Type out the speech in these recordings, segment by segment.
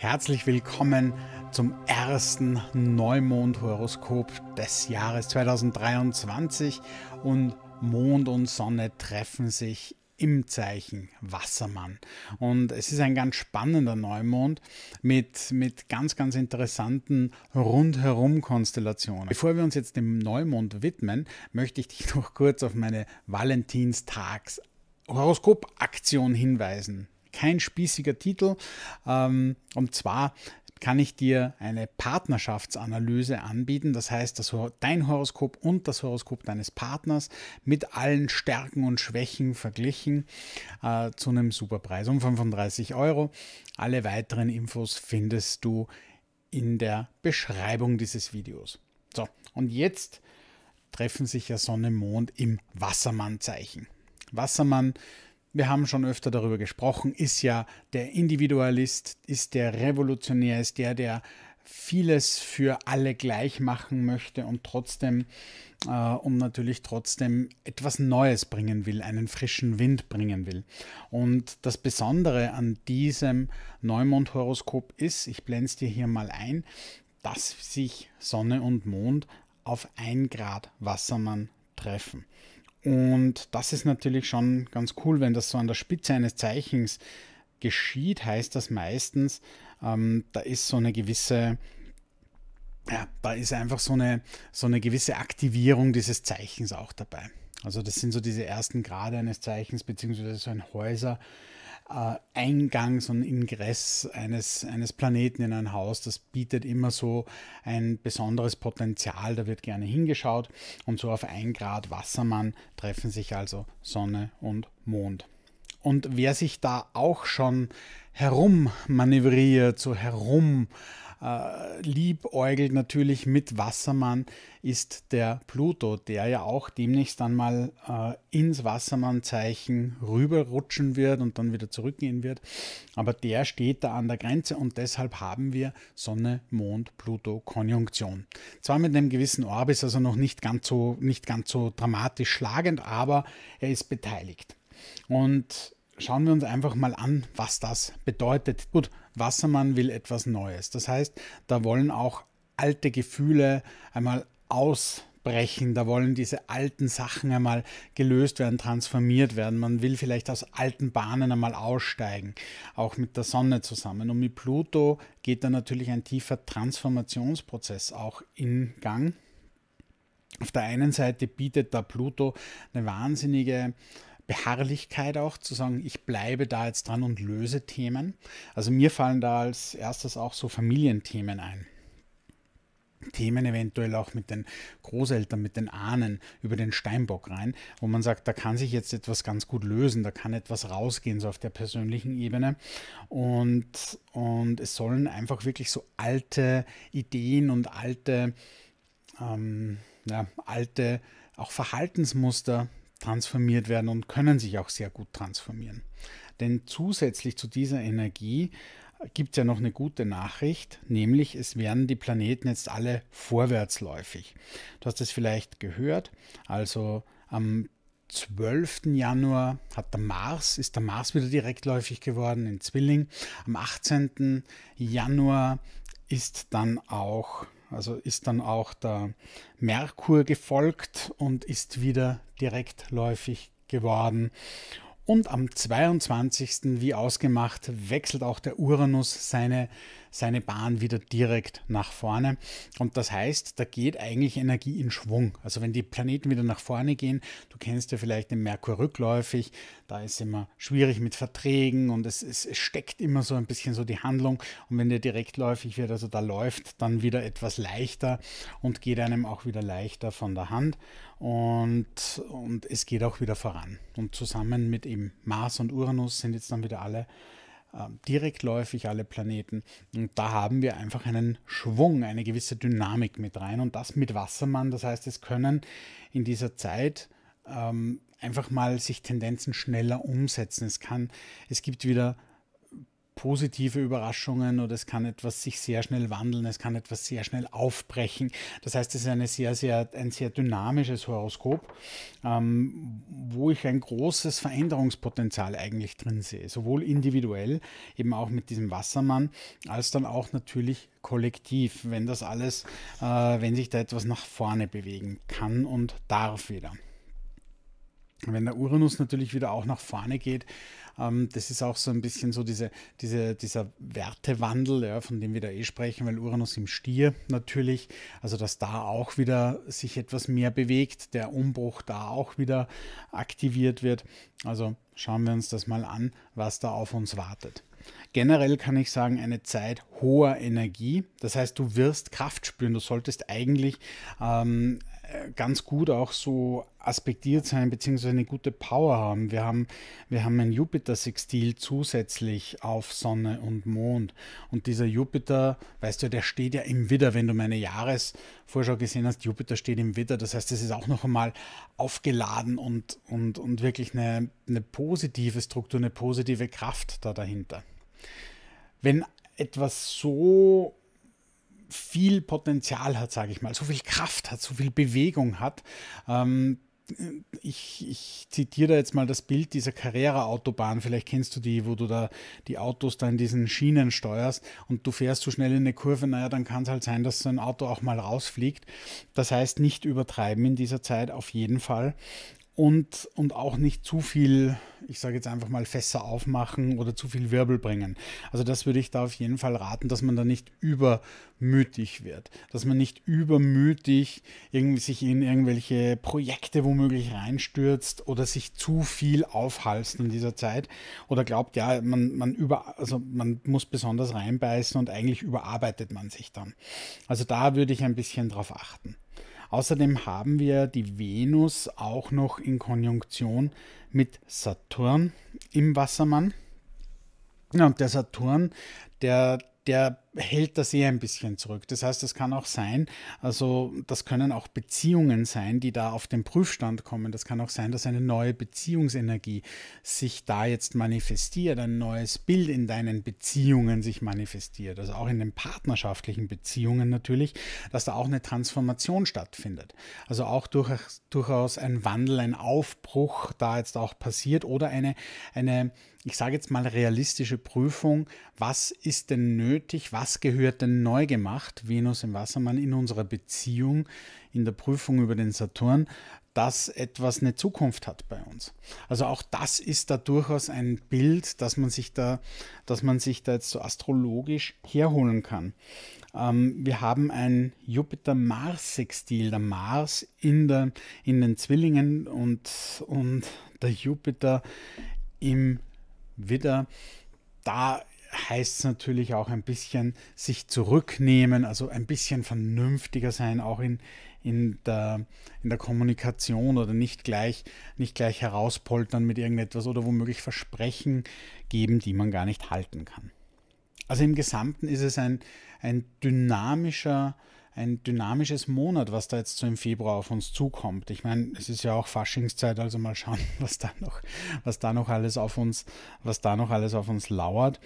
Herzlich willkommen zum ersten Neumond-Horoskop des Jahres 2023 und Mond und Sonne treffen sich im Zeichen Wassermann. Und es ist ein ganz spannender Neumond mit, mit ganz, ganz interessanten Rundherum-Konstellationen. Bevor wir uns jetzt dem Neumond widmen, möchte ich dich noch kurz auf meine Valentinstags-Horoskop-Aktion hinweisen kein spießiger Titel. Ähm, und zwar kann ich dir eine Partnerschaftsanalyse anbieten. Das heißt, das, dein Horoskop und das Horoskop deines Partners mit allen Stärken und Schwächen verglichen äh, zu einem Superpreis um 35 Euro. Alle weiteren Infos findest du in der Beschreibung dieses Videos. So, und jetzt treffen sich ja Sonne und Mond im Wassermann-Zeichen. Wassermann, Wassermann wir haben schon öfter darüber gesprochen, ist ja der Individualist, ist der Revolutionär, ist der, der vieles für alle gleich machen möchte und trotzdem, äh, um natürlich trotzdem etwas Neues bringen will, einen frischen Wind bringen will. Und das Besondere an diesem Neumond-Horoskop ist, ich blende es dir hier mal ein, dass sich Sonne und Mond auf ein Grad Wassermann treffen. Und das ist natürlich schon ganz cool, wenn das so an der Spitze eines Zeichens geschieht, heißt das meistens, ähm, da ist so eine gewisse, ja, da ist einfach so eine, so eine gewisse Aktivierung dieses Zeichens auch dabei. Also das sind so diese ersten Grade eines Zeichens, beziehungsweise so ein Häuser, äh, Eingangs- und Ingress eines, eines Planeten in ein Haus. Das bietet immer so ein besonderes Potenzial, da wird gerne hingeschaut. Und so auf 1 Grad Wassermann treffen sich also Sonne und Mond. Und wer sich da auch schon herummanövriert, so herum äh, liebäugelt natürlich mit Wassermann, ist der Pluto, der ja auch demnächst dann mal äh, ins Wassermann-Zeichen rüberrutschen wird und dann wieder zurückgehen wird. Aber der steht da an der Grenze und deshalb haben wir Sonne-Mond-Pluto-Konjunktion. Zwar mit einem gewissen Orbis, also noch nicht ganz so, nicht ganz so dramatisch schlagend, aber er ist beteiligt. Und schauen wir uns einfach mal an, was das bedeutet. Gut, Wassermann will etwas Neues. Das heißt, da wollen auch alte Gefühle einmal aus brechen, da wollen diese alten Sachen einmal gelöst werden, transformiert werden. Man will vielleicht aus alten Bahnen einmal aussteigen, auch mit der Sonne zusammen. Und mit Pluto geht da natürlich ein tiefer Transformationsprozess auch in Gang. Auf der einen Seite bietet da Pluto eine wahnsinnige Beharrlichkeit auch, zu sagen, ich bleibe da jetzt dran und löse Themen. Also mir fallen da als erstes auch so Familienthemen ein. Themen eventuell auch mit den Großeltern, mit den Ahnen über den Steinbock rein, wo man sagt, da kann sich jetzt etwas ganz gut lösen, da kann etwas rausgehen, so auf der persönlichen Ebene. Und, und es sollen einfach wirklich so alte Ideen und alte, ähm, ja, alte auch Verhaltensmuster transformiert werden und können sich auch sehr gut transformieren. Denn zusätzlich zu dieser Energie gibt es ja noch eine gute Nachricht, nämlich es werden die Planeten jetzt alle vorwärtsläufig. Du hast es vielleicht gehört, also am 12. Januar hat der Mars, ist der Mars wieder direktläufig geworden in Zwilling. Am 18. Januar ist dann auch also ist dann auch der Merkur gefolgt und ist wieder direktläufig geworden. Und am 22. wie ausgemacht wechselt auch der Uranus seine seine Bahn wieder direkt nach vorne. Und das heißt, da geht eigentlich Energie in Schwung. Also wenn die Planeten wieder nach vorne gehen, du kennst ja vielleicht den Merkur rückläufig, da ist immer schwierig mit Verträgen und es, es, steckt immer so ein bisschen so die Handlung. Und wenn der direktläufig wird, also da läuft dann wieder etwas leichter und geht einem auch wieder leichter von der Hand. Und, und es geht auch wieder voran. Und zusammen mit eben Mars und Uranus sind jetzt dann wieder alle ähm, direktläufig alle Planeten. Und da haben wir einfach einen Schwung, eine gewisse Dynamik mit rein. Und das mit Wassermann, das heißt, es können in dieser Zeit ähm, einfach mal sich Tendenzen schneller umsetzen. Es kann, es gibt wieder positive Überraschungen oder es kann etwas sich sehr schnell wandeln, es kann etwas sehr schnell aufbrechen. Das heißt, es ist eine sehr, sehr, ein sehr dynamisches Horoskop, ähm, wo ich ein großes Veränderungspotenzial eigentlich drin sehe, sowohl individuell, eben auch mit diesem Wassermann, als dann auch natürlich kollektiv, wenn das alles, äh, wenn sich da etwas nach vorne bewegen kann und darf wieder wenn der Uranus natürlich wieder auch nach vorne geht, ähm, das ist auch so ein bisschen so diese, diese, dieser Wertewandel, ja, von dem wir da eh sprechen, weil Uranus im Stier natürlich, also dass da auch wieder sich etwas mehr bewegt, der Umbruch da auch wieder aktiviert wird. Also schauen wir uns das mal an, was da auf uns wartet. Generell kann ich sagen, eine Zeit hoher Energie. Das heißt, du wirst Kraft spüren. Du solltest eigentlich ähm, ganz gut auch so aspektiert sein, beziehungsweise eine gute Power haben. Wir haben, wir haben ein Jupiter-Sextil zusätzlich auf Sonne und Mond. Und dieser Jupiter, weißt du, der steht ja im Widder, wenn du meine Jahresvorschau gesehen hast, Jupiter steht im Widder. Das heißt, es ist auch noch einmal aufgeladen und, und, und wirklich eine, eine positive Struktur, eine positive Kraft da dahinter. Wenn etwas so viel Potenzial hat, sage ich mal, so viel Kraft hat, so viel Bewegung hat. Ähm, ich, ich, zitiere jetzt mal das Bild dieser Carrera-Autobahn. Vielleicht kennst du die, wo du da die Autos da in diesen Schienen steuerst und du fährst zu so schnell in eine Kurve. Naja, dann kann es halt sein, dass so ein Auto auch mal rausfliegt. Das heißt, nicht übertreiben in dieser Zeit auf jeden Fall und, und auch nicht zu viel, ich sage jetzt einfach mal, Fässer aufmachen oder zu viel Wirbel bringen. Also das würde ich da auf jeden Fall raten, dass man da nicht übermütig wird, dass man nicht übermütig irgendwie sich in irgendwelche Projekte womöglich reinstürzt oder sich zu viel aufhalst in dieser Zeit oder glaubt, ja, man, man, über, also man muss besonders reinbeißen und eigentlich überarbeitet man sich dann. Also da würde ich ein bisschen drauf achten. Außerdem haben wir die Venus auch noch in Konjunktion mit Saturn im Wassermann. und der Saturn, der, der hält das eher ein bisschen zurück. Das heißt, es kann auch sein, also das können auch Beziehungen sein, die da auf den Prüfstand kommen. Das kann auch sein, dass eine neue Beziehungsenergie sich da jetzt manifestiert, ein neues Bild in deinen Beziehungen sich manifestiert, also auch in den partnerschaftlichen Beziehungen natürlich, dass da auch eine Transformation stattfindet. Also auch durch, durchaus ein Wandel, ein Aufbruch da jetzt auch passiert oder eine, eine ich sage jetzt mal realistische Prüfung, was ist denn nötig, was was gehört denn neu gemacht? Venus im Wassermann in unserer Beziehung, in der Prüfung über den Saturn, dass etwas eine Zukunft hat bei uns. Also auch das ist da durchaus ein Bild, dass man sich da, dass man sich da jetzt so astrologisch herholen kann. Ähm, wir haben ein Jupiter-Mars-Sextil, der Mars in, der, in den Zwillingen und, und der Jupiter im Widder. Da heißt es natürlich auch ein bisschen sich zurücknehmen, also ein bisschen vernünftiger sein, auch in, in, der, in der Kommunikation oder nicht gleich, nicht gleich herauspoltern mit irgendetwas oder womöglich Versprechen geben, die man gar nicht halten kann. Also im Gesamten ist es ein, ein dynamischer, äh, ein dynamisches Monat, was da jetzt so im Februar auf uns zukommt. Ich meine, es ist ja auch Faschingszeit, also mal schauen, was da noch, was da noch alles auf uns, was da noch alles auf uns lauert.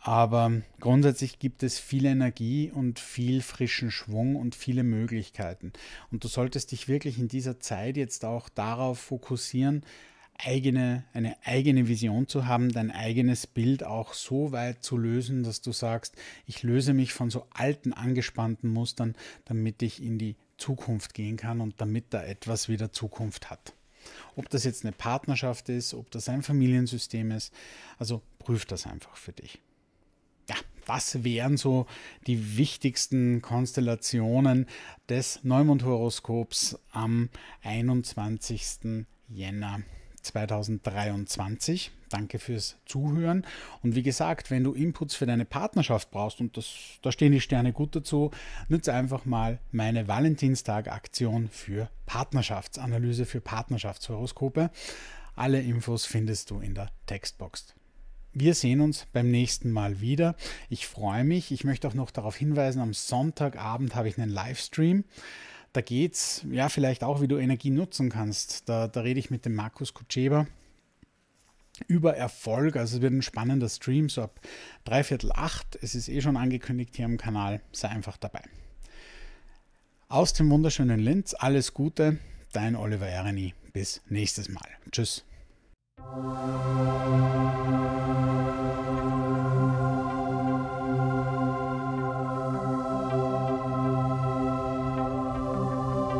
Aber grundsätzlich gibt es viel Energie und viel frischen Schwung und viele Möglichkeiten. Und du solltest dich wirklich in dieser Zeit jetzt auch darauf fokussieren, eigene, eine eigene Vision zu haben, dein eigenes Bild auch so weit zu lösen, dass du sagst, ich löse mich von so alten, angespannten Mustern, damit ich in die Zukunft gehen kann und damit da etwas wieder Zukunft hat. Ob das jetzt eine Partnerschaft ist, ob das ein Familiensystem ist, also prüf das einfach für dich. Ja, das wären so die wichtigsten Konstellationen des Neumondhoroskops am 21. Jänner 2023. Danke fürs Zuhören. Und wie gesagt, wenn du Inputs für deine Partnerschaft brauchst, und das, da stehen die Sterne gut dazu, nutze einfach mal meine Valentinstag-Aktion für Partnerschaftsanalyse, für Partnerschaftshoroskope. Alle Infos findest du in der Textbox. Wir sehen uns beim nächsten Mal wieder. Ich freue mich. Ich möchte auch noch darauf hinweisen, am Sonntagabend habe ich einen Livestream. Da geht es ja vielleicht auch, wie du Energie nutzen kannst. Da, da rede ich mit dem Markus Kutscheber über Erfolg. Also es wird ein spannender Stream, so ab dreiviertel acht. Es ist eh schon angekündigt hier am Kanal. Sei einfach dabei. Aus dem wunderschönen Linz, alles Gute, dein Oliver Ereni. Bis nächstes Mal. Tschüss.